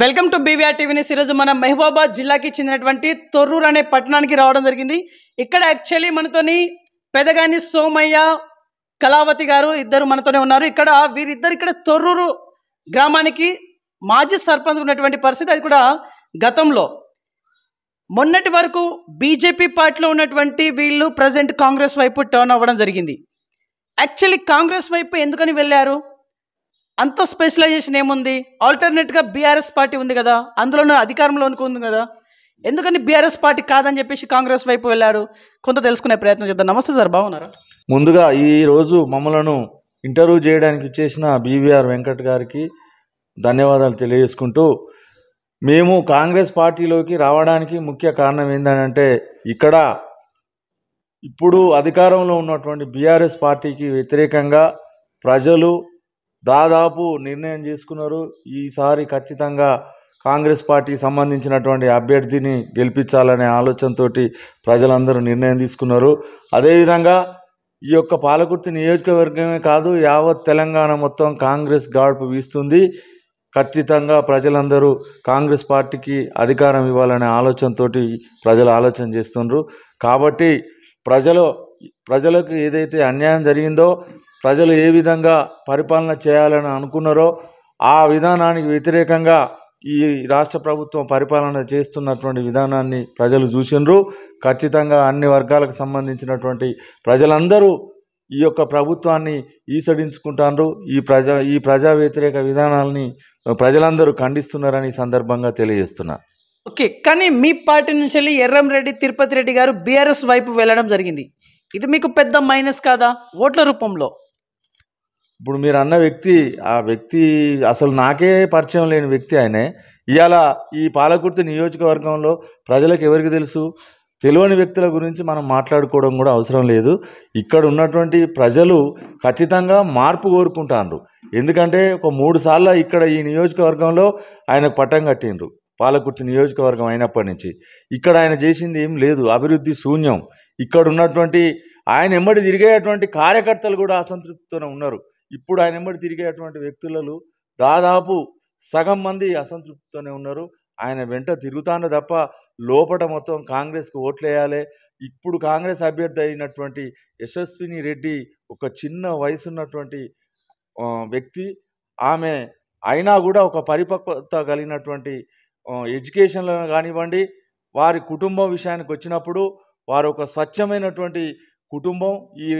welcome to BVR TV news ఈరోజు మన మహబూబాబాద్ జిల్లాకి చెందినటువంటి తొర్రూరు అనే పట్టణానికి రావడం జరిగింది ఇక్కడ యాక్చువల్లీ మనతోని పెదగాని సోమయ్య కళావతి గారు ఇద్దరు మనతోనే ఉన్నారు ఇక్కడ వీరిద్దరు ఇక్కడ తొర్రూరు గ్రామానికి మాజీ సర్పంచ్ ఉన్నటువంటి పరిస్థితి అది కూడా గతంలో మొన్నటి వరకు బీజేపీ పార్టీలో ఉన్నటువంటి వీళ్ళు ప్రజెంట్ కాంగ్రెస్ వైపు టర్న్ అవ్వడం జరిగింది యాక్చువల్లీ కాంగ్రెస్ వైపు ఎందుకని వెళ్ళారు అంత స్పెషలైజేషన్ ఏముంది ఆల్టర్నేట్గా బీఆర్ఎస్ పార్టీ ఉంది కదా అందులోనూ అధికారంలో ఉంది కదా ఎందుకని బీఆర్ఎస్ పార్టీ కాదని చెప్పేసి కాంగ్రెస్ వైపు వెళ్ళారు కొంత తెలుసుకునే ప్రయత్నం చేద్దాం నమస్తే సార్ బాగున్నారా ముందుగా ఈరోజు మమ్మలను ఇంటర్వ్యూ చేయడానికి ఇచ్చేసిన బీవీఆర్ వెంకట్ గారికి ధన్యవాదాలు తెలియజేసుకుంటూ మేము కాంగ్రెస్ పార్టీలోకి రావడానికి ముఖ్య కారణం ఏంటంటే ఇక్కడ ఇప్పుడు అధికారంలో ఉన్నటువంటి బీఆర్ఎస్ పార్టీకి వ్యతిరేకంగా ప్రజలు దాదాపు నిర్ణయం చేసుకున్నారు ఈసారి ఖచ్చితంగా కాంగ్రెస్ పార్టీకి సంబంధించినటువంటి అభ్యర్థిని గెలిపించాలనే ఆలోచనతో ప్రజలందరూ నిర్ణయం తీసుకున్నారు అదేవిధంగా ఈ యొక్క పాలకుర్తి నియోజకవర్గమే కాదు యావత్ తెలంగాణ మొత్తం కాంగ్రెస్ గాడుపు వీస్తుంది ఖచ్చితంగా ప్రజలందరూ కాంగ్రెస్ పార్టీకి అధికారం ఇవ్వాలనే ఆలోచనతో ప్రజలు ఆలోచన చేస్తున్నారు కాబట్టి ప్రజలు ప్రజలకు ఏదైతే అన్యాయం జరిగిందో ప్రజలు ఏ విధంగా పరిపాలన చేయాలని అనుకున్నారో ఆ విధానానికి వ్యతిరేకంగా ఈ రాష్ట్ర ప్రభుత్వం పరిపాలన చేస్తున్నటువంటి విధానాన్ని ప్రజలు చూసినరు ఖచ్చితంగా అన్ని వర్గాలకు సంబంధించినటువంటి ప్రజలందరూ ఈ యొక్క ప్రభుత్వాన్ని ఈసడించుకుంటారు ఈ ప్రజా ఈ ప్రజా వ్యతిరేక విధానాలని ప్రజలందరూ ఖండిస్తున్నారని సందర్భంగా తెలియజేస్తున్నా ఓకే కానీ మీ పార్టీ నుంచి వెళ్ళి ఎర్రంరెడ్డి తిరుపతి రెడ్డి గారు బీఆర్ఎస్ వైపు వెళ్ళడం జరిగింది ఇది మీకు పెద్ద మైనస్ కాదా ఓట్ల రూపంలో ఇప్పుడు మీరు అన్న వ్యక్తి ఆ వ్యక్తి అసలు నాకే పరిచయం లేని వ్యక్తి ఆయనే ఇవాళ ఈ పాలకుర్తి నియోజకవర్గంలో ప్రజలకు ఎవరికి తెలుసు తెలియని వ్యక్తుల గురించి మనం మాట్లాడుకోవడం కూడా అవసరం లేదు ఇక్కడ ఉన్నటువంటి ప్రజలు ఖచ్చితంగా మార్పు కోరుకుంటారు ఎందుకంటే ఒక మూడు సార్లు ఇక్కడ ఈ నియోజకవర్గంలో ఆయనకు పట్టం కట్టిండ్రు పాలకుర్తి నియోజకవర్గం అయినప్పటి నుంచి ఇక్కడ ఆయన చేసింది ఏం లేదు అభివృద్ధి శూన్యం ఇక్కడ ఉన్నటువంటి ఆయన ఎమ్మడి తిరిగేటువంటి కార్యకర్తలు కూడా అసంతృప్తితోనే ఉన్నారు ఇప్పుడు ఆయన ఎంబడి తిరిగేటువంటి వ్యక్తులలో దాదాపు సగం మంది అసంతృప్తితోనే ఉన్నారు ఆయన వెంట తిరుగుతాను తప్ప లోపట మొత్తం కాంగ్రెస్కు ఓట్లేయాలి ఇప్పుడు కాంగ్రెస్ అభ్యర్థి అయినటువంటి యశస్విని రెడ్డి ఒక చిన్న వయసున్నటువంటి వ్యక్తి ఆమె అయినా కూడా ఒక పరిపక్వత కలిగినటువంటి ఎడ్యుకేషన్లను కానివ్వండి వారి కుటుంబం విషయానికి వచ్చినప్పుడు వారు ఒక స్వచ్ఛమైనటువంటి కుటుంబం ఈ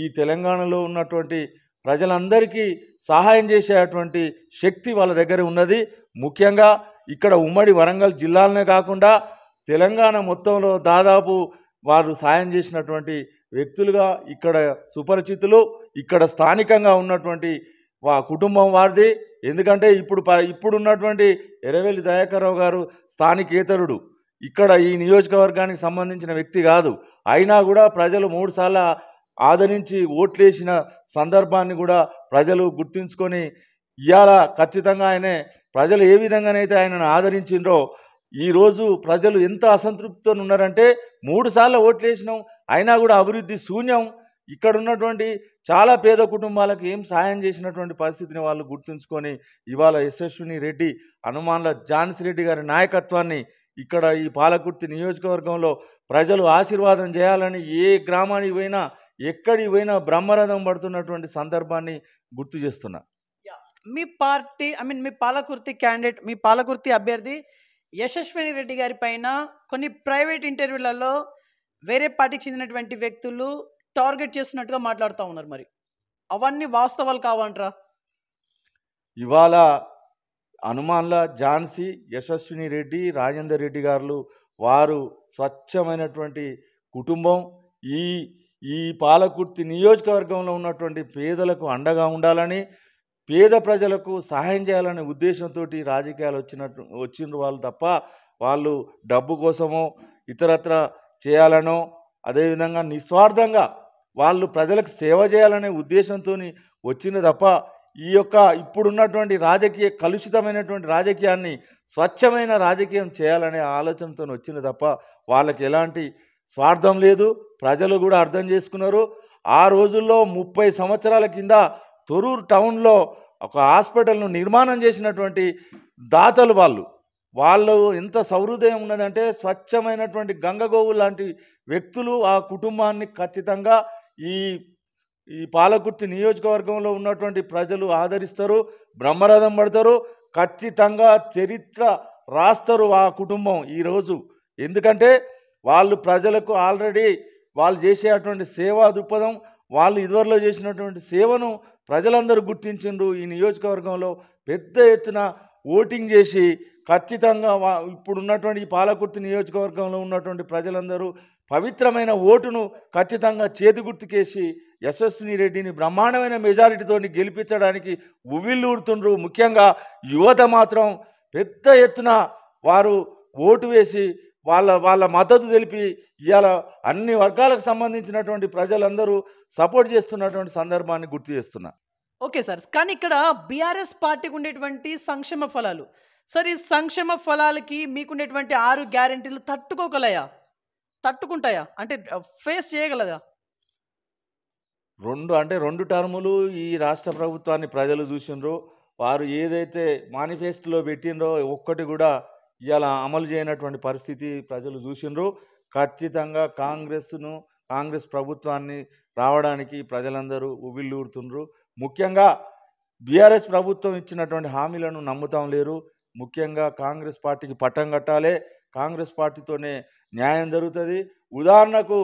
ఈ తెలంగాణలో ఉన్నటువంటి ప్రజలందరికీ సహాయం చేసేటువంటి శక్తి వాళ్ళ దగ్గర ఉన్నది ముఖ్యంగా ఇక్కడ ఉమ్మడి వరంగల్ జిల్లాలనే కాకుండా తెలంగాణ మొత్తంలో దాదాపు వారు సాయం చేసినటువంటి వ్యక్తులుగా ఇక్కడ సుపరిచితులు ఇక్కడ స్థానికంగా ఉన్నటువంటి వా కుటుంబం వారిది ఎందుకంటే ఇప్పుడు ఇప్పుడు ఉన్నటువంటి ఎరవేలి దయాకర్రావు గారు స్థానికేతరుడు ఇక్కడ ఈ నియోజకవర్గానికి సంబంధించిన వ్యక్తి కాదు అయినా కూడా ప్రజలు మూడుసార్లు ఆదరించి ఓట్లేసిన సందర్భాన్ని కూడా ప్రజలు గుర్తుంచుకొని ఇవాళ ఖచ్చితంగా ఆయనే ప్రజలు ఏ విధంగానైతే ఆయనను ఆదరించిండ్రో ఈరోజు ప్రజలు ఎంత అసంతృప్తితో ఉన్నారంటే మూడుసార్లు ఓట్లేసినాం అయినా కూడా అభివృద్ధి శూన్యం ఇక్కడ ఉన్నటువంటి చాలా పేద కుటుంబాలకు ఏం సాయం చేసినటువంటి పరిస్థితిని వాళ్ళు గుర్తుంచుకొని ఇవాళ యశస్విని రెడ్డి హనుమాన్ల జాన్స్ రెడ్డి గారి నాయకత్వాన్ని ఇక్కడ ఈ పాలకుర్తి నియోజకవర్గంలో ప్రజలు ఆశీర్వాదం చేయాలని ఏ గ్రామానికి పోయినా ఎక్కడి పోయినా బ్రహ్మరథం పడుతున్నటువంటి సందర్భాన్ని గుర్తు చేస్తున్నా మీ పార్టీ ఐ మీన్ మీ పాలకుర్తి క్యాండిడేట్ మీ పాలకుర్తి అభ్యర్థి యశస్విని రెడ్డి గారి పైన కొన్ని ప్రైవేట్ ఇంటర్వ్యూలలో వేరే పార్టీకి చెందినటువంటి వ్యక్తులు టార్గెట్ చేస్తున్నట్టుగా మాట్లాడుతూ ఉన్నారు మరి అవన్నీ వాస్తవాలు కావంట్రా ఇవాళ హనుమాన్ల ఝాన్సీ యశస్విని రెడ్డి రాజేందర్ రెడ్డి గారు వారు స్వచ్ఛమైనటువంటి కుటుంబం ఈ ఈ పాలకుర్తి నియోజకవర్గంలో ఉన్నటువంటి పేదలకు అండగా ఉండాలని పేద ప్రజలకు సహాయం చేయాలనే ఉద్దేశంతో రాజకీయాలు వచ్చినట్టు వచ్చిన వాళ్ళు తప్ప వాళ్ళు డబ్బు కోసమో ఇతరత్ర చేయాలనో అదేవిధంగా నిస్వార్థంగా వాళ్ళు ప్రజలకు సేవ చేయాలనే ఉద్దేశంతో వచ్చింది తప్ప ఈ యొక్క ఇప్పుడున్నటువంటి రాజకీయ కలుషితమైనటువంటి రాజకీయాన్ని స్వచ్ఛమైన రాజకీయం చేయాలనే ఆలోచనతో వచ్చింది తప్ప వాళ్ళకి ఎలాంటి స్వార్థం లేదు ప్రజలు కూడా అర్థం చేసుకున్నారు ఆ రోజుల్లో ముప్పై సంవత్సరాల కింద తొరూరు టౌన్లో ఒక హాస్పిటల్ను నిర్మాణం చేసినటువంటి దాతలు వాళ్ళు వాళ్ళు ఎంత సౌహృదయం ఉన్నదంటే స్వచ్ఛమైనటువంటి గంగగోవు లాంటి వ్యక్తులు ఆ కుటుంబాన్ని ఖచ్చితంగా ఈ ఈ పాలకుర్తి నియోజకవర్గంలో ఉన్నటువంటి ప్రజలు ఆదరిస్తారు బ్రహ్మరథం పడతారు ఖచ్చితంగా చరిత్ర రాస్తారు ఆ కుటుంబం ఈరోజు ఎందుకంటే వాళ్ళు ప్రజలకు ఆల్రెడీ వాళ్ళు చేసేటువంటి సేవా దృక్పథం వాళ్ళు ఇదివరలో చేసినటువంటి సేవను ప్రజలందరూ గుర్తించిండ్రు ఈ నియోజకవర్గంలో పెద్ద ఎత్తున ఓటింగ్ చేసి ఖచ్చితంగా ఇప్పుడున్నటువంటి పాలకుర్తి నియోజకవర్గంలో ఉన్నటువంటి ప్రజలందరూ పవిత్రమైన ఓటును ఖచ్చితంగా చేతి గుర్తుకేసి యశస్విని రెడ్డిని బ్రహ్మాండమైన మెజారిటీతో గెలిపించడానికి ఉవ్విళ్ళూరుతుండ్రు ముఖ్యంగా యువత మాత్రం పెద్ద ఎత్తున వారు ఓటు వేసి వాళ్ళ వాళ్ళ మద్దతు తెలిపి ఇవాళ అన్ని వర్గాలకు సంబంధించినటువంటి ప్రజలందరూ సపోర్ట్ చేస్తున్నటువంటి సందర్భాన్ని గుర్తు చేస్తున్నా ఓకే సార్ కానీ ఇక్కడ బీఆర్ఎస్ పార్టీకి ఉండేటువంటి సంక్షేమ ఫలాలు సార్ ఈ సంక్షేమ ఫలాలకి మీకుండేటువంటి ఆరు గ్యారంటీలు తట్టుకోగలయా తట్టుకుంటాయా అంటే ఫేస్ చేయగలదా రెండు అంటే రెండు టర్ములు ఈ రాష్ట్ర ప్రభుత్వాన్ని ప్రజలు చూసినరో వారు ఏదైతే మేనిఫెస్టోలో పెట్టినరో ఒక్కటి కూడా ఇవాళ అమలు చేయనటువంటి పరిస్థితి ప్రజలు చూసినారు ఖచ్చితంగా కాంగ్రెస్ను కాంగ్రెస్ ప్రభుత్వాన్ని రావడానికి ప్రజలందరూ ఉబిల్లూరుతున్నారు ముఖ్యంగా బీఆర్ఎస్ ప్రభుత్వం ఇచ్చినటువంటి హామీలను నమ్ముతాం లేరు ముఖ్యంగా కాంగ్రెస్ పార్టీకి పట్టం కట్టాలే కాంగ్రెస్ పార్టీతోనే న్యాయం జరుగుతుంది ఉదాహరణకు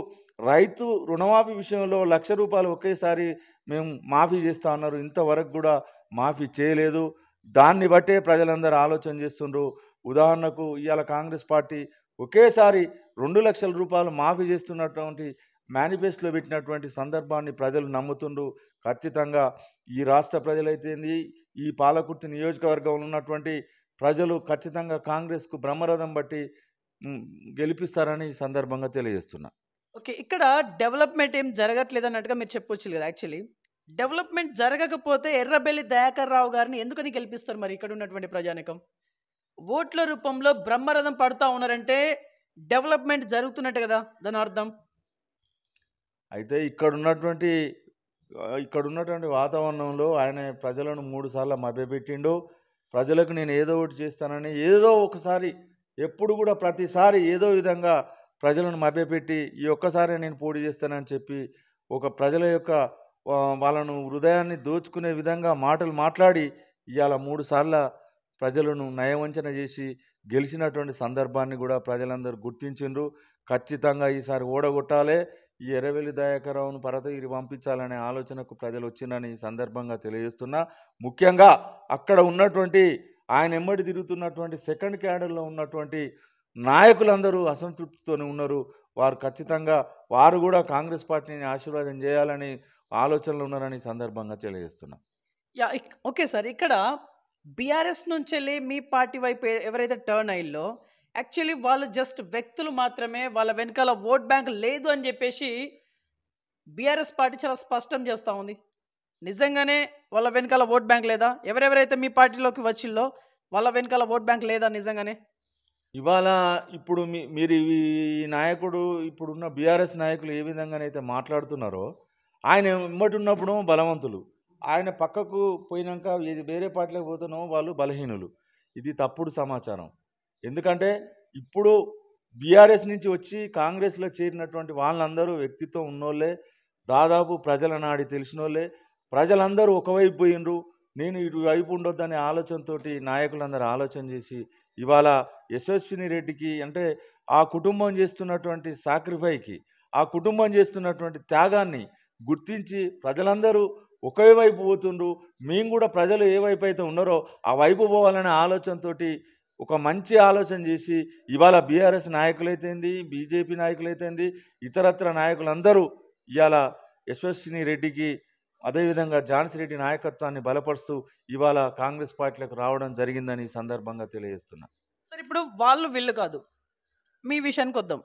రైతు రుణమాఫీ విషయంలో లక్ష రూపాయలు ఒకేసారి మేము మాఫీ చేస్తా ఉన్నారు ఇంతవరకు కూడా మాఫీ చేయలేదు దాన్ని బట్టే ప్రజలందరూ ఆలోచన చేస్తుండ్రు ఉదాహరణకు ఇవాళ కాంగ్రెస్ పార్టీ ఒకేసారి రెండు లక్షల రూపాయలు మాఫీ చేస్తున్నటువంటి మేనిఫెస్టోలో పెట్టినటువంటి సందర్భాన్ని ప్రజలు నమ్ముతుండ్రు ఖచ్చితంగా ఈ రాష్ట్ర ప్రజలైతేంది ఈ పాలకుర్తి నియోజకవర్గంలో ఉన్నటువంటి ప్రజలు ఖచ్చితంగా కాంగ్రెస్కు బ్రహ్మరథం బట్టి గెలిపిస్తారని సందర్భంగా తెలియజేస్తున్నా ఓకే ఇక్కడ డెవలప్మెంట్ ఏం జరగట్లేదు అన్నట్టుగా మీరు చెప్పొచ్చు కదా యాక్చువల్లీ డెవలప్మెంట్ జరగకపోతే ఎర్రబెల్లి దయాకర్ రావు గారిని ఎందుకని గెలిపిస్తారు మరి ఇక్కడ ఉన్నటువంటి ప్రజానికం ఓట్ల రూపంలో బ్రహ్మరథం పడుతూ ఉన్నారంటే డెవలప్మెంట్ జరుగుతున్నట్టు కదా దాని అర్థం అయితే ఇక్కడ ఉన్నటువంటి ఇక్కడ ఉన్నటువంటి వాతావరణంలో ఆయన ప్రజలను మూడు సార్లు మభ్యపెట్టిండు ప్రజలకు నేను ఏదో ఒకటి చేస్తానని ఏదో ఒకసారి ఎప్పుడు కూడా ప్రతిసారి ఏదో విధంగా ప్రజలను మభ్యపెట్టి ఈ ఒక్కసారి నేను పోటీ చేస్తానని చెప్పి ఒక ప్రజల యొక్క వాళ్ళను హృదయాన్ని దోచుకునే విధంగా మాటలు మాట్లాడి ఇవాళ మూడు సార్లు ప్రజలను నయవంచన చేసి గెలిచినటువంటి సందర్భాన్ని కూడా ప్రజలందరూ గుర్తించిండ్రు ఖచ్చితంగా ఈసారి ఓడగొట్టాలే ఈ ఎర్రవెల్లి దయాకరావును పరతగిరి పంపించాలనే ఆలోచనకు ప్రజలు వచ్చిందని ఈ సందర్భంగా తెలియజేస్తున్నా ముఖ్యంగా అక్కడ ఉన్నటువంటి ఆయన ఎమ్మడి తిరుగుతున్నటువంటి సెకండ్ క్యాడర్లో ఉన్నటువంటి నాయకులందరూ అసంతృప్తితోనే ఉన్నారు వారు ఖచ్చితంగా వారు కూడా కాంగ్రెస్ పార్టీని ఆశీర్వాదం చేయాలని ఆలోచనలు ఉన్నారని సందర్భంగా తెలియజేస్తున్నా యా ఓకే సార్ ఇక్కడ బీఆర్ఎస్ నుంచి వెళ్ళి మీ పార్టీ వైపు ఎవరైతే టర్న్ అయ్యిల్లో యాక్చువల్లీ వాళ్ళు జస్ట్ వ్యక్తులు మాత్రమే వాళ్ళ వెనకాల ఓట్ బ్యాంక్ లేదు అని చెప్పేసి బీఆర్ఎస్ పార్టీ చాలా స్పష్టం చేస్తూ ఉంది నిజంగానే వాళ్ళ వెనకాల ఓట్ బ్యాంక్ లేదా ఎవరెవరైతే మీ పార్టీలోకి వచ్చిల్లో వాళ్ళ వెనకాల ఓట్ బ్యాంక్ లేదా నిజంగానే ఇవాళ ఇప్పుడు మీరు ఈ నాయకుడు ఇప్పుడున్న బీఆర్ఎస్ నాయకులు ఏ విధంగానైతే మాట్లాడుతున్నారో ఆయన ఉన్నప్పుడు బలవంతులు ఆయన పక్కకు పోయినాక ఏది వేరే పార్టీలకు పోతున్నామో వాళ్ళు బలహీనులు ఇది తప్పుడు సమాచారం ఎందుకంటే ఇప్పుడు బీఆర్ఎస్ నుంచి వచ్చి కాంగ్రెస్లో చేరినటువంటి వాళ్ళందరూ వ్యక్తిత్వం ఉన్నోళ్ళే దాదాపు ప్రజల నాడి తెలిసినోళ్ళే ప్రజలందరూ ఒకవైపు పోయినరు నేను ఇటు ఇటువైపు అనే ఆలోచనతో నాయకులందరూ ఆలోచన చేసి ఇవాళ యశస్విని రెడ్డికి అంటే ఆ కుటుంబం చేస్తున్నటువంటి సాక్రిఫైకి ఆ కుటుంబం చేస్తున్నటువంటి త్యాగాన్ని గుర్తించి ప్రజలందరూ ఒకే వైపు పోతుండ్రు మేము కూడా ప్రజలు ఏ వైపు అయితే ఉన్నారో ఆ వైపు పోవాలనే ఆలోచనతో ఒక మంచి ఆలోచన చేసి ఇవాళ బీఆర్ఎస్ నాయకులైతేంది బీజేపీ నాయకులైతేంది ఇతరత్ర నాయకులందరూ ఇవాళ యశ్వశ్విని రెడ్డికి అదేవిధంగా జాన్సీ రెడ్డి నాయకత్వాన్ని బలపరుస్తూ ఇవాళ కాంగ్రెస్ పార్టీలకు రావడం జరిగిందని సందర్భంగా తెలియజేస్తున్నా సార్ ఇప్పుడు వాళ్ళు వీళ్ళు కాదు మీ విషయానికి వద్దాం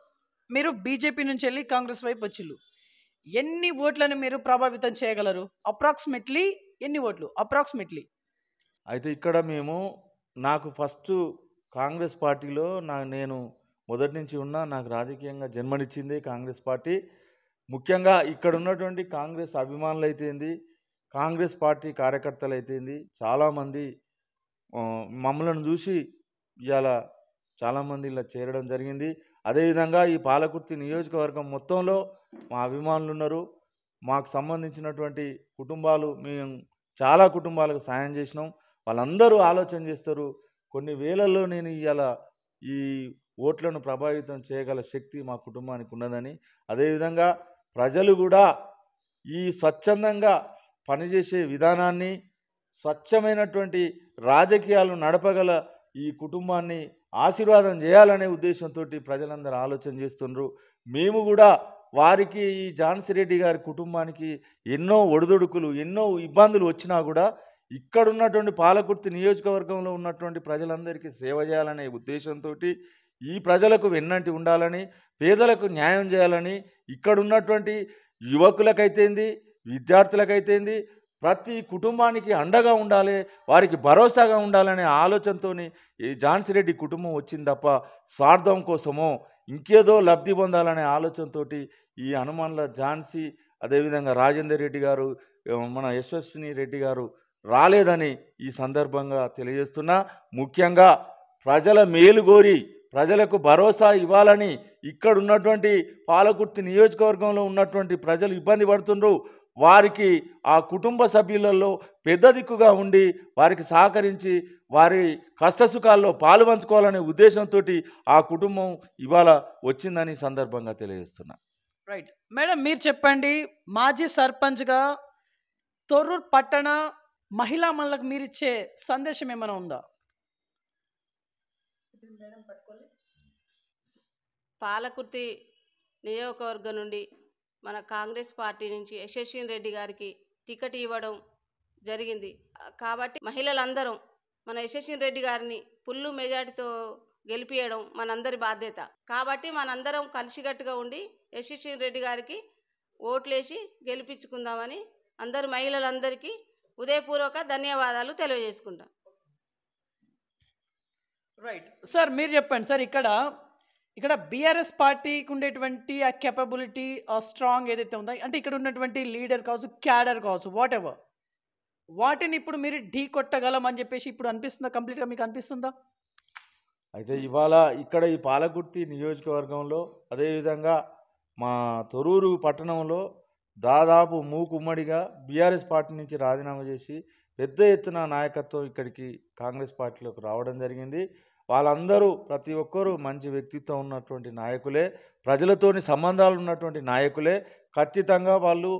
మీరు బీజేపీ నుంచి వెళ్ళి కాంగ్రెస్ వైపు వచ్చిళ్ళు ఎన్ని ఓట్లను మీరు ప్రభావితం చేయగలరు అప్రాక్సిమేట్లీ ఎన్ని ఓట్లు అప్రాక్సిమేట్లీ అయితే ఇక్కడ మేము నాకు ఫస్ట్ కాంగ్రెస్ పార్టీలో నా నేను మొదటి నుంచి ఉన్నా నాకు రాజకీయంగా జన్మనిచ్చింది కాంగ్రెస్ పార్టీ ముఖ్యంగా ఇక్కడ ఉన్నటువంటి కాంగ్రెస్ అభిమానులు అయితేంది కాంగ్రెస్ పార్టీ కార్యకర్తలు అయితేంది చాలామంది మమ్మలను చూసి ఇవాళ చాలామంది ఇలా చేరడం జరిగింది అదేవిధంగా ఈ పాలకుర్తి నియోజకవర్గం మొత్తంలో మా అభిమానులు ఉన్నారు మాకు సంబంధించినటువంటి కుటుంబాలు మేము చాలా కుటుంబాలకు సాయం చేసినాం వాళ్ళందరూ ఆలోచన చేస్తారు కొన్ని వేలల్లో నేను ఇవాళ ఈ ఓట్లను ప్రభావితం చేయగల శక్తి మా కుటుంబానికి ఉన్నదని అదేవిధంగా ప్రజలు కూడా ఈ స్వచ్ఛందంగా పనిచేసే విధానాన్ని స్వచ్ఛమైనటువంటి రాజకీయాలు నడపగల ఈ కుటుంబాన్ని ఆశీర్వాదం చేయాలనే ఉద్దేశంతో ప్రజలందరూ ఆలోచన చేస్తున్నారు మేము కూడా వారికి ఈ ఝాన్సీ రెడ్డి గారి కుటుంబానికి ఎన్నో ఒడిదుడుకులు ఎన్నో ఇబ్బందులు వచ్చినా కూడా ఇక్కడ ఉన్నటువంటి పాలకుర్తి నియోజకవర్గంలో ఉన్నటువంటి ప్రజలందరికీ సేవ చేయాలనే ఉద్దేశంతో ఈ ప్రజలకు వెన్నంటి ఉండాలని పేదలకు న్యాయం చేయాలని ఇక్కడ ఉన్నటువంటి యువకులకైతేంది విద్యార్థులకైతేంది ప్రతి కుటుంబానికి అండగా ఉండాలి వారికి భరోసాగా ఉండాలనే ఆలోచనతో ఈ ఝాన్సీ రెడ్డి కుటుంబం వచ్చింది తప్ప స్వార్థం కోసమో ఇంకేదో లబ్ధి పొందాలనే ఆలోచనతో ఈ హనుమాన్ల ఝాన్సీ అదేవిధంగా రాజేందర్ రెడ్డి గారు మన యశస్విని రెడ్డి గారు రాలేదని ఈ సందర్భంగా తెలియజేస్తున్నా ముఖ్యంగా ప్రజల మేలు కోరి ప్రజలకు భరోసా ఇవ్వాలని ఇక్కడ ఉన్నటువంటి పాలకుర్తి నియోజకవర్గంలో ఉన్నటువంటి ప్రజలు ఇబ్బంది పడుతుండ్రు వారికి ఆ కుటుంబ సభ్యులలో పెద్ద దిక్కుగా ఉండి వారికి సహకరించి వారి కష్టసుఖాల్లో పాలు పంచుకోవాలనే ఉద్దేశంతో ఆ కుటుంబం ఇవాళ వచ్చిందని సందర్భంగా తెలియజేస్తున్నా రైట్ మేడం మీరు చెప్పండి మాజీ సర్పంచ్గా తొర్రూర్ పట్టణ మహిళా మళ్ళకు మీరిచ్చే సందేశం ఏమైనా ఉందా పాలకుర్తి నియోజకవర్గం నుండి మన కాంగ్రెస్ పార్టీ నుంచి యశస్విని రెడ్డి గారికి టికెట్ ఇవ్వడం జరిగింది కాబట్టి మహిళలందరం మన యశస్విని రెడ్డి గారిని పుల్లు మెజార్టీతో గెలిపియడం మనందరి బాధ్యత కాబట్టి మనందరం కలిసికట్టుగా ఉండి యశస్విని రెడ్డి గారికి ఓట్లేసి గెలిపించుకుందామని అందరు మహిళలందరికీ ఉదయపూర్వక ధన్యవాదాలు తెలియజేసుకుంటాం రైట్ సార్ మీరు చెప్పండి సార్ ఇక్కడ ఇక్కడ బీఆర్ఎస్ పార్టీకి ఉండేటువంటి ఆ కెపబిలిటీ ఆ స్ట్రాంగ్ ఏదైతే ఉందో అంటే ఇక్కడ ఉన్నటువంటి లీడర్ కావచ్చు క్యాడర్ కావచ్చు వాట్ ఎవర్ వాటిని ఇప్పుడు మీరు ఢీ కొట్టగలం అని చెప్పేసి ఇప్పుడు అనిపిస్తుందా కంప్లీట్గా మీకు అనిపిస్తుందా అయితే ఇవాళ ఇక్కడ ఈ పాలకుర్తి నియోజకవర్గంలో అదేవిధంగా మా తొరూరు పట్టణంలో దాదాపు మూకుమ్మడిగా బీఆర్ఎస్ పార్టీ నుంచి రాజీనామా చేసి పెద్ద ఎత్తున నాయకత్వం ఇక్కడికి కాంగ్రెస్ పార్టీలోకి రావడం జరిగింది వాళ్ళందరూ ప్రతి ఒక్కరూ మంచి వ్యక్తిత్వం ఉన్నటువంటి నాయకులే ప్రజలతోని సంబంధాలు ఉన్నటువంటి నాయకులే ఖచ్చితంగా వాళ్ళు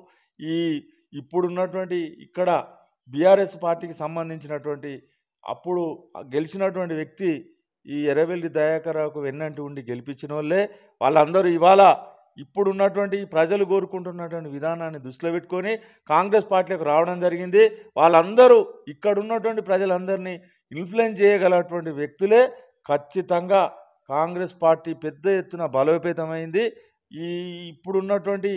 ఈ ఇప్పుడున్నటువంటి ఇక్కడ బీఆర్ఎస్ పార్టీకి సంబంధించినటువంటి అప్పుడు గెలిచినటువంటి వ్యక్తి ఈ దయాకర్ రావుకు వెన్నంటి ఉండి గెలిపించిన వాళ్ళే వాళ్ళందరూ ఇవాళ ఇప్పుడు ఉన్నటువంటి ప్రజలు కోరుకుంటున్నటువంటి విధానాన్ని దృష్టిలో పెట్టుకొని కాంగ్రెస్ పార్టీలకు రావడం జరిగింది వాళ్ళందరూ ఇక్కడ ఉన్నటువంటి ప్రజలందరినీ ఇన్ఫ్లుయెన్స్ చేయగలటువంటి వ్యక్తులే ఖచ్చితంగా కాంగ్రెస్ పార్టీ పెద్ద ఎత్తున బలోపేతమైంది ఈ ఇప్పుడున్నటువంటి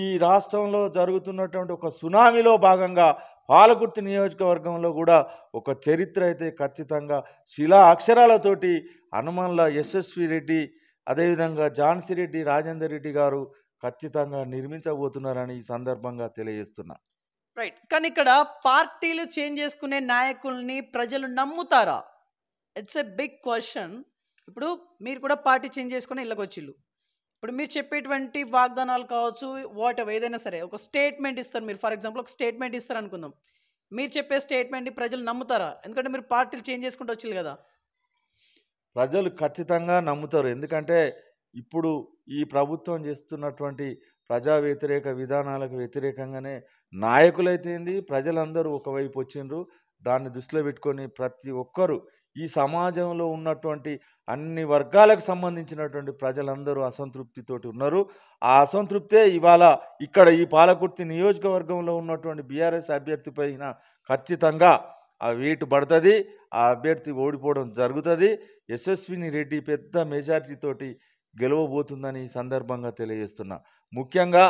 ఈ రాష్ట్రంలో జరుగుతున్నటువంటి ఒక సునామీలో భాగంగా పాలకుర్తి నియోజకవర్గంలో కూడా ఒక చరిత్ర అయితే ఖచ్చితంగా శిలా అక్షరాలతోటి హనుమన్ల యశస్వి రెడ్డి అదేవిధంగా రెడ్డి రాజేందర్ రెడ్డి గారు ఖచ్చితంగా నిర్మించబోతున్నారని ఈ సందర్భంగా తెలియజేస్తున్నా రైట్ కానీ ఇక్కడ పార్టీలు చేంజ్ చేసుకునే నాయకుల్ని ప్రజలు నమ్ముతారా ఇట్స్ ఎ బిగ్ క్వశ్చన్ ఇప్పుడు మీరు కూడా పార్టీ చేంజ్ చేసుకుని ఇళ్ళకొచ్చిళ్ళు ఇప్పుడు మీరు చెప్పేటువంటి వాగ్దానాలు కావచ్చు వాట్ ఏదైనా సరే ఒక స్టేట్మెంట్ ఇస్తారు మీరు ఫర్ ఎగ్జాంపుల్ ఒక స్టేట్మెంట్ ఇస్తారు అనుకుందాం మీరు చెప్పే స్టేట్మెంట్ని ప్రజలు నమ్ముతారా ఎందుకంటే మీరు పార్టీలు చేంజ్ చేసుకుంటూ వచ్చిల్లు కదా ప్రజలు ఖచ్చితంగా నమ్ముతారు ఎందుకంటే ఇప్పుడు ఈ ప్రభుత్వం చేస్తున్నటువంటి ప్రజా వ్యతిరేక విధానాలకు వ్యతిరేకంగానే నాయకులైతేంది ప్రజలందరూ ఒకవైపు వచ్చిండ్రు దాన్ని దృష్టిలో పెట్టుకొని ప్రతి ఒక్కరూ ఈ సమాజంలో ఉన్నటువంటి అన్ని వర్గాలకు సంబంధించినటువంటి ప్రజలందరూ అసంతృప్తితోటి ఉన్నారు ఆ అసంతృప్తే ఇవాళ ఇక్కడ ఈ పాలకుర్తి నియోజకవర్గంలో ఉన్నటువంటి బీఆర్ఎస్ అభ్యర్థి పైన ఖచ్చితంగా ఆ వీటు పడుతుంది ఆ అభ్యర్థి ఓడిపోవడం జరుగుతుంది యశస్విని రెడ్డి పెద్ద మెజార్టీతోటి గెలవబోతుందని ఈ సందర్భంగా తెలియజేస్తున్నా ముఖ్యంగా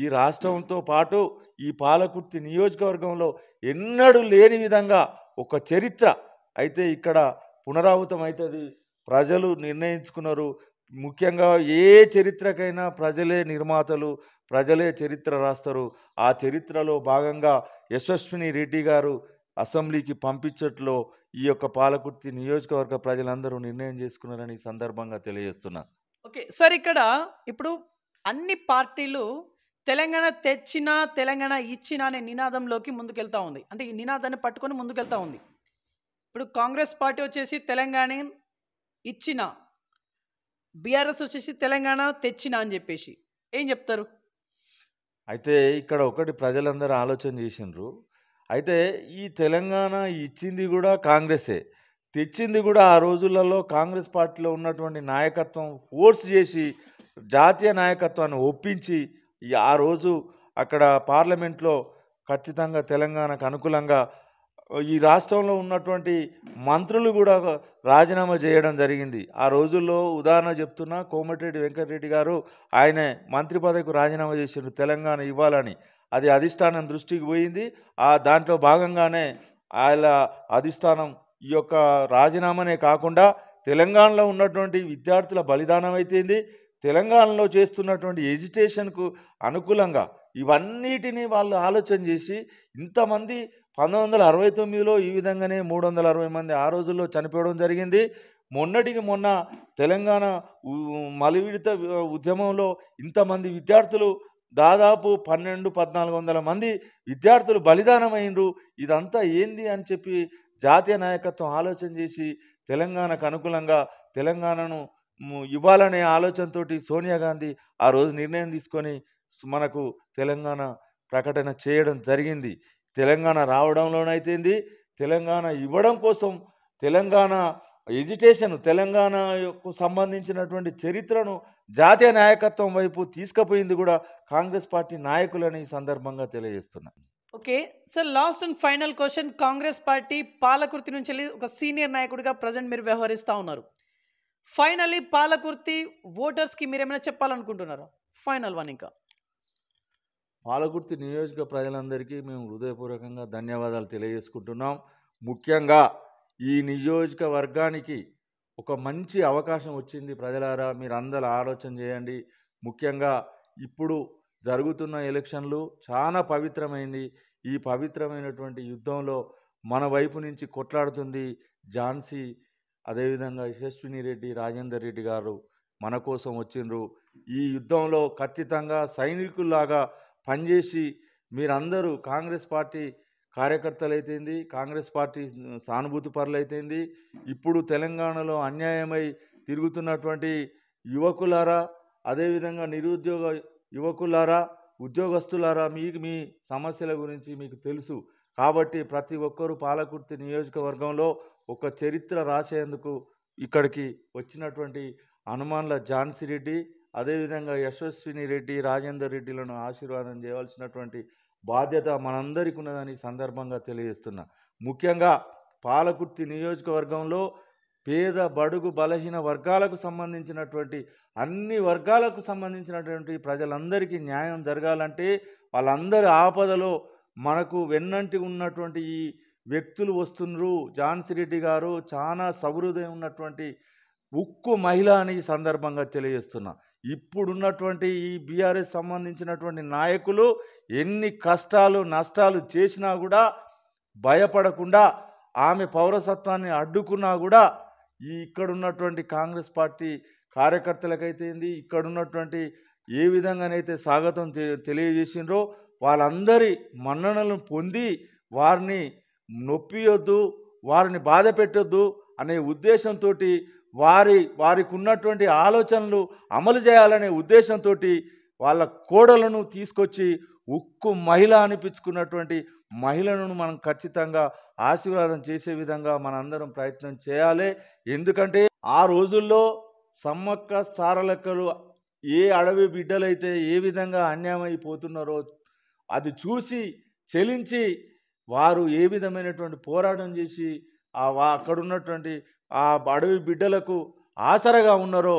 ఈ రాష్ట్రంతో పాటు ఈ పాలకుర్తి నియోజకవర్గంలో ఎన్నడూ లేని విధంగా ఒక చరిత్ర అయితే ఇక్కడ పునరావృతం అవుతుంది ప్రజలు నిర్ణయించుకున్నారు ముఖ్యంగా ఏ చరిత్రకైనా ప్రజలే నిర్మాతలు ప్రజలే చరిత్ర రాస్తారు ఆ చరిత్రలో భాగంగా యశస్విని రెడ్డి గారు అసెంబ్లీకి పంపించట్లో ఈ యొక్క పాలకుర్తి నియోజకవర్గ ప్రజలందరూ నిర్ణయం చేసుకున్నారని సందర్భంగా తెలియజేస్తున్నా ఓకే సార్ ఇక్కడ ఇప్పుడు అన్ని పార్టీలు తెలంగాణ తెచ్చినా తెలంగాణ ఇచ్చినా అనే నినాదంలోకి ముందుకెళ్తా ఉంది అంటే ఈ నినాదాన్ని పట్టుకొని ముందుకెళ్తా ఉంది ఇప్పుడు కాంగ్రెస్ పార్టీ వచ్చేసి తెలంగాణ ఇచ్చిన బీఆర్ఎస్ వచ్చేసి తెలంగాణ తెచ్చిన అని చెప్పేసి ఏం చెప్తారు అయితే ఇక్కడ ఒకటి ప్రజలందరూ ఆలోచన చేసిండ్రు అయితే ఈ తెలంగాణ ఇచ్చింది కూడా కాంగ్రెసే తెచ్చింది కూడా ఆ రోజులలో కాంగ్రెస్ పార్టీలో ఉన్నటువంటి నాయకత్వం ఫోర్స్ చేసి జాతీయ నాయకత్వాన్ని ఒప్పించి ఆ రోజు అక్కడ పార్లమెంట్లో ఖచ్చితంగా తెలంగాణకు అనుకూలంగా ఈ రాష్ట్రంలో ఉన్నటువంటి మంత్రులు కూడా రాజీనామా చేయడం జరిగింది ఆ రోజుల్లో ఉదాహరణ చెప్తున్నా కోమటిరెడ్డి వెంకటరెడ్డి గారు ఆయన మంత్రి పదవికి రాజీనామా చేసిండు తెలంగాణ ఇవ్వాలని అది అధిష్టానం దృష్టికి పోయింది ఆ దాంట్లో భాగంగానే ఆయన అధిష్టానం ఈ యొక్క రాజీనామానే కాకుండా తెలంగాణలో ఉన్నటువంటి విద్యార్థుల బలిదానం అయితేంది తెలంగాణలో చేస్తున్నటువంటి ఎజిటేషన్కు అనుకూలంగా ఇవన్నిటిని వాళ్ళు ఆలోచన చేసి ఇంతమంది పంతొమ్మిది వందల అరవై తొమ్మిదిలో ఈ విధంగానే మూడు వందల అరవై మంది ఆ రోజుల్లో చనిపోవడం జరిగింది మొన్నటికి మొన్న తెలంగాణ మలివిడత ఉద్యమంలో ఇంతమంది విద్యార్థులు దాదాపు పన్నెండు పద్నాలుగు వందల మంది విద్యార్థులు బలిదానమైనరు ఇదంతా ఏంది అని చెప్పి జాతీయ నాయకత్వం ఆలోచన చేసి తెలంగాణకు అనుకూలంగా తెలంగాణను ఇవ్వాలనే ఆలోచనతోటి సోనియా గాంధీ ఆ రోజు నిర్ణయం తీసుకొని మనకు తెలంగాణ ప్రకటన చేయడం జరిగింది తెలంగాణ రావడంలోనైతేంది తెలంగాణ ఇవ్వడం కోసం తెలంగాణ ఎజిటేషన్ తెలంగాణకు సంబంధించినటువంటి చరిత్రను జాతీయ నాయకత్వం వైపు తీసుకుపోయింది కూడా కాంగ్రెస్ పార్టీ నాయకులని ఈ సందర్భంగా తెలియజేస్తున్నా okay sir last and final question Congress party Palakurthi నుంచి వెళ్ళి ఒక సీనియర్ నాయకుడిగా ప్రజెంట్ మీరు వ్యవహరిస్తూ ఉన్నారు ఫైనల్లీ పాలకుర్తి ఓటర్స్కి మీరు ఏమైనా చెప్పాలనుకుంటున్నారా ఫైనల్ వన్ ఇంకా పాలకుర్తి నియోజక ప్రజలందరికీ మేము హృదయపూర్వకంగా ధన్యవాదాలు తెలియజేసుకుంటున్నాం ముఖ్యంగా ఈ నియోజకవర్గానికి ఒక మంచి అవకాశం వచ్చింది ప్రజలారా మీరందరూ ఆలోచన చేయండి ముఖ్యంగా ఇప్పుడు జరుగుతున్న ఎలక్షన్లు చాలా పవిత్రమైంది ఈ పవిత్రమైనటువంటి యుద్ధంలో మన వైపు నుంచి కొట్లాడుతుంది ఝాన్సీ అదేవిధంగా యశస్విని రెడ్డి రాజేందర్ రెడ్డి గారు మన కోసం వచ్చిండ్రు ఈ యుద్ధంలో ఖచ్చితంగా సైనికుల్లాగా పనిచేసి మీరందరూ కాంగ్రెస్ పార్టీ కార్యకర్తలు అయితేంది కాంగ్రెస్ పార్టీ సానుభూతి పరులైతేంది ఇప్పుడు తెలంగాణలో అన్యాయమై తిరుగుతున్నటువంటి యువకులారా అదేవిధంగా నిరుద్యోగ యువకులారా ఉద్యోగస్తులారా మీకు మీ సమస్యల గురించి మీకు తెలుసు కాబట్టి ప్రతి ఒక్కరూ పాలకుర్తి నియోజకవర్గంలో ఒక చరిత్ర రాసేందుకు ఇక్కడికి వచ్చినటువంటి హనుమాన్ల ఝాన్సీ రెడ్డి అదేవిధంగా యశస్విని రెడ్డి రాజేందర్ రెడ్డిలను ఆశీర్వాదం చేయవలసినటువంటి బాధ్యత మనందరికీ ఉన్నదని సందర్భంగా తెలియజేస్తున్నా ముఖ్యంగా పాలకుర్తి నియోజకవర్గంలో పేద బడుగు బలహీన వర్గాలకు సంబంధించినటువంటి అన్ని వర్గాలకు సంబంధించినటువంటి ప్రజలందరికీ న్యాయం జరగాలంటే వాళ్ళందరి ఆపదలో మనకు వెన్నంటి ఉన్నటువంటి ఈ వ్యక్తులు వస్తున్నారు రెడ్డి గారు చాలా సౌహృదయం ఉన్నటువంటి ఉక్కు మహిళ అని సందర్భంగా తెలియజేస్తున్నా ఇప్పుడున్నటువంటి ఈ బీఆర్ఎస్ సంబంధించినటువంటి నాయకులు ఎన్ని కష్టాలు నష్టాలు చేసినా కూడా భయపడకుండా ఆమె పౌరసత్వాన్ని అడ్డుకున్నా కూడా ఈ ఇక్కడున్నటువంటి కాంగ్రెస్ పార్టీ కార్యకర్తలకైతేంది ఇక్కడున్నటువంటి ఏ విధంగానైతే స్వాగతం తెలియజేసిండ్రో వాళ్ళందరి మన్ననలను పొంది వారిని నొప్పియొద్దు వారిని బాధ పెట్టొద్దు అనే ఉద్దేశంతో వారి వారికి ఉన్నటువంటి ఆలోచనలు అమలు చేయాలనే ఉద్దేశంతో వాళ్ళ కోడలను తీసుకొచ్చి ఉక్కు మహిళ అనిపించుకున్నటువంటి మహిళలను మనం ఖచ్చితంగా ఆశీర్వాదం చేసే విధంగా మనందరం ప్రయత్నం చేయాలి ఎందుకంటే ఆ రోజుల్లో సమ్మక్క సారలెక్కలు ఏ అడవి బిడ్డలైతే ఏ విధంగా అన్యాయమైపోతున్నారో అది చూసి చెలించి వారు ఏ విధమైనటువంటి పోరాటం చేసి అక్కడ ఉన్నటువంటి ఆ అడవి బిడ్డలకు ఆసరగా ఉన్నారో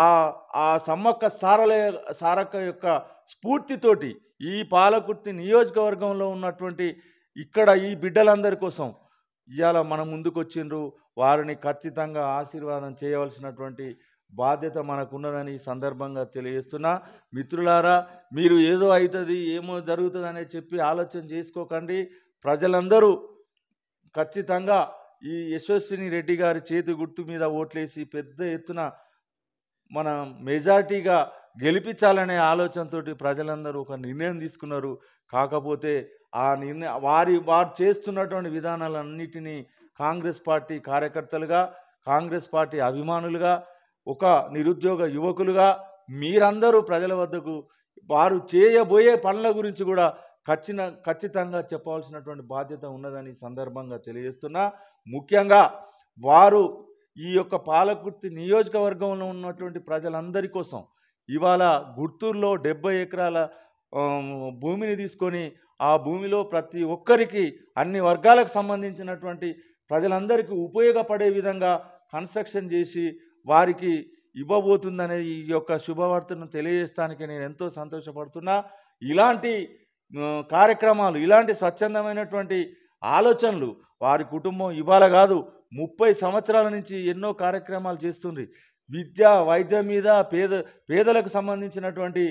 ఆ ఆ సమ్మక్క సారల సారక్క యొక్క స్ఫూర్తితోటి ఈ పాలకుర్తి నియోజకవర్గంలో ఉన్నటువంటి ఇక్కడ ఈ బిడ్డలందరి కోసం ఇవాళ మన ముందుకొచ్చిండ్రు వారిని ఖచ్చితంగా ఆశీర్వాదం చేయవలసినటువంటి బాధ్యత మనకున్నదని సందర్భంగా తెలియజేస్తున్నా మిత్రులారా మీరు ఏదో అవుతుంది ఏమో జరుగుతుందనే చెప్పి ఆలోచన చేసుకోకండి ప్రజలందరూ ఖచ్చితంగా ఈ యశస్విని రెడ్డి గారి చేతి గుర్తు మీద ఓట్లేసి పెద్ద ఎత్తున మన మెజార్టీగా గెలిపించాలనే ఆలోచనతో ప్రజలందరూ ఒక నిర్ణయం తీసుకున్నారు కాకపోతే ఆ నిర్ణయ వారి వారు చేస్తున్నటువంటి విధానాలన్నిటినీ కాంగ్రెస్ పార్టీ కార్యకర్తలుగా కాంగ్రెస్ పార్టీ అభిమానులుగా ఒక నిరుద్యోగ యువకులుగా మీరందరూ ప్రజల వద్దకు వారు చేయబోయే పనుల గురించి కూడా ఖచ్చిన ఖచ్చితంగా చెప్పవలసినటువంటి బాధ్యత ఉన్నదని సందర్భంగా తెలియజేస్తున్నా ముఖ్యంగా వారు ఈ యొక్క పాలకుర్తి నియోజకవర్గంలో ఉన్నటువంటి ప్రజలందరి కోసం ఇవాళ గుర్తూరులో డెబ్బై ఎకరాల భూమిని తీసుకొని ఆ భూమిలో ప్రతి ఒక్కరికి అన్ని వర్గాలకు సంబంధించినటువంటి ప్రజలందరికీ ఉపయోగపడే విధంగా కన్స్ట్రక్షన్ చేసి వారికి ఇవ్వబోతుందనే ఈ యొక్క శుభవార్తను తెలియజేస్తానికి నేను ఎంతో సంతోషపడుతున్నా ఇలాంటి కార్యక్రమాలు ఇలాంటి స్వచ్ఛందమైనటువంటి ఆలోచనలు వారి కుటుంబం ఇవాళ కాదు ముప్పై సంవత్సరాల నుంచి ఎన్నో కార్యక్రమాలు చేస్తుంది విద్య వైద్యం మీద పేద పేదలకు సంబంధించినటువంటి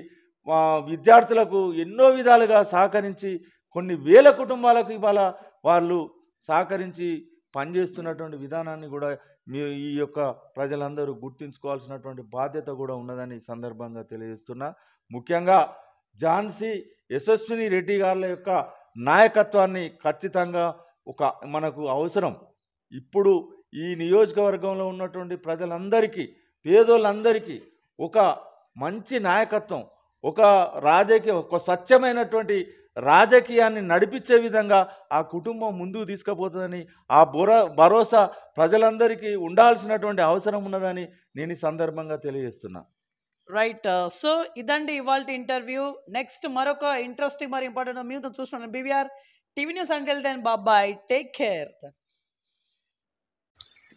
విద్యార్థులకు ఎన్నో విధాలుగా సహకరించి కొన్ని వేల కుటుంబాలకు ఇవాళ వాళ్ళు సహకరించి పనిచేస్తున్నటువంటి విధానాన్ని కూడా మీ ఈ యొక్క ప్రజలందరూ గుర్తుంచుకోవాల్సినటువంటి బాధ్యత కూడా ఉన్నదని సందర్భంగా తెలియజేస్తున్నా ముఖ్యంగా ఝాన్సీ యశస్విని రెడ్డి గారి యొక్క నాయకత్వాన్ని ఖచ్చితంగా ఒక మనకు అవసరం ఇప్పుడు ఈ నియోజకవర్గంలో ఉన్నటువంటి ప్రజలందరికీ పేదోళ్ళందరికీ ఒక మంచి నాయకత్వం ఒక రాజకీయ ఒక స్వచ్ఛమైనటువంటి రాజకీయాన్ని నడిపించే విధంగా ఆ కుటుంబం ముందుకు తీసుకుపోతుందని ఆ బుర భరోసా ప్రజలందరికీ ఉండాల్సినటువంటి అవసరం ఉన్నదని నేను ఈ సందర్భంగా తెలియజేస్తున్నా రైట్ సో uh, ఇదండి ఇవాళ ఇంటర్వ్యూ నెక్స్ట్ మరొక ఇంట్రెస్టింగ్ మరి ఇంపార్టెంట్ మీతో చూస్తున్నాను బీవీఆర్ టీవీ న్యూస్ అంటే దెన్ బాబాయ్ టేక్ కేర్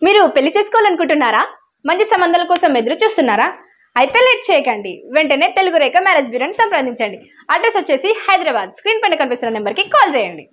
మీరు పెళ్లి చేసుకోవాలనుకుంటున్నారా మంచి సంబంధాల కోసం ఎదురు చూస్తున్నారా అయితే లేట్ చేయకండి వెంటనే తెలుగు రేఖ మ్యారేజ్ బ్యూరోని సంప్రదించండి అడ్రస్ వచ్చేసి హైదరాబాద్ స్క్రీన్ పైన కనిపిస్తున్న నెంబర్కి కాల్ చేయండి